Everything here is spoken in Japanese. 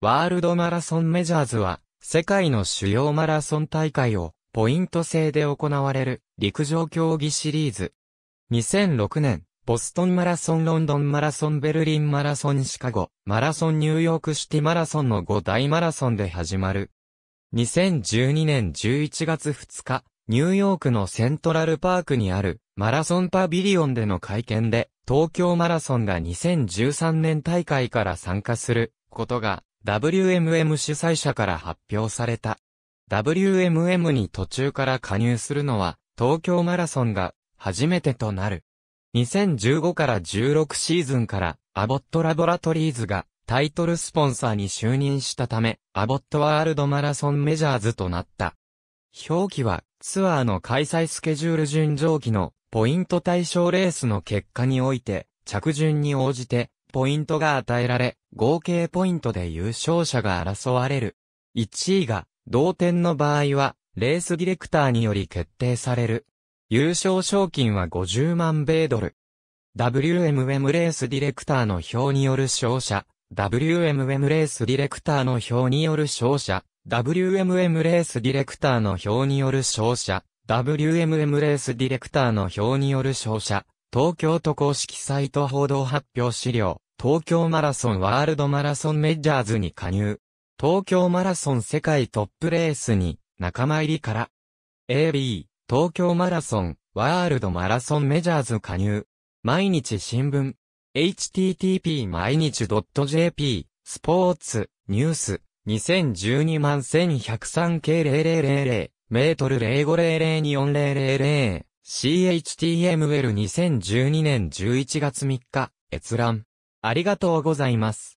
ワールドマラソンメジャーズは、世界の主要マラソン大会を、ポイント制で行われる、陸上競技シリーズ。2006年、ボストンマラソン、ロンドンマラソン、ベルリンマラソン、シカゴ、マラソン、ニューヨークシティマラソンの5大マラソンで始まる。2012年11月2日、ニューヨークのセントラルパークにある、マラソンパビリオンでの会見で、東京マラソンが2013年大会から参加することが WMM 主催者から発表された。WMM に途中から加入するのは、東京マラソンが初めてとなる。2015から16シーズンからアボットラボラトリーズがタイトルスポンサーに就任したため、アボットワールドマラソンメジャーズとなった。表記はツアーの開催スケジュール順上記のポイント対象レースの結果において着順に応じてポイントが与えられ、合計ポイントで優勝者が争われる。1位が同点の場合は、レースディレクターにより決定される。優勝賞金は50万米ドル。WMM レースディレクターの表による勝者、WMM レースディレクターの表による勝者、WMM レースディレクターの表による勝者、WMM レースディレクターの表による勝者、東京都公式サイト報道発表資料。東京マラソンワールドマラソンメジャーズに加入。東京マラソン世界トップレースに仲間入りから。AB、東京マラソン、ワールドマラソンメジャーズ加入。毎日新聞。http 毎日 .jp、スポーツ、ニュース、2012万1103 k 0000、メートル0500240000、CHTML2012 年11月3日、閲覧。ありがとうございます。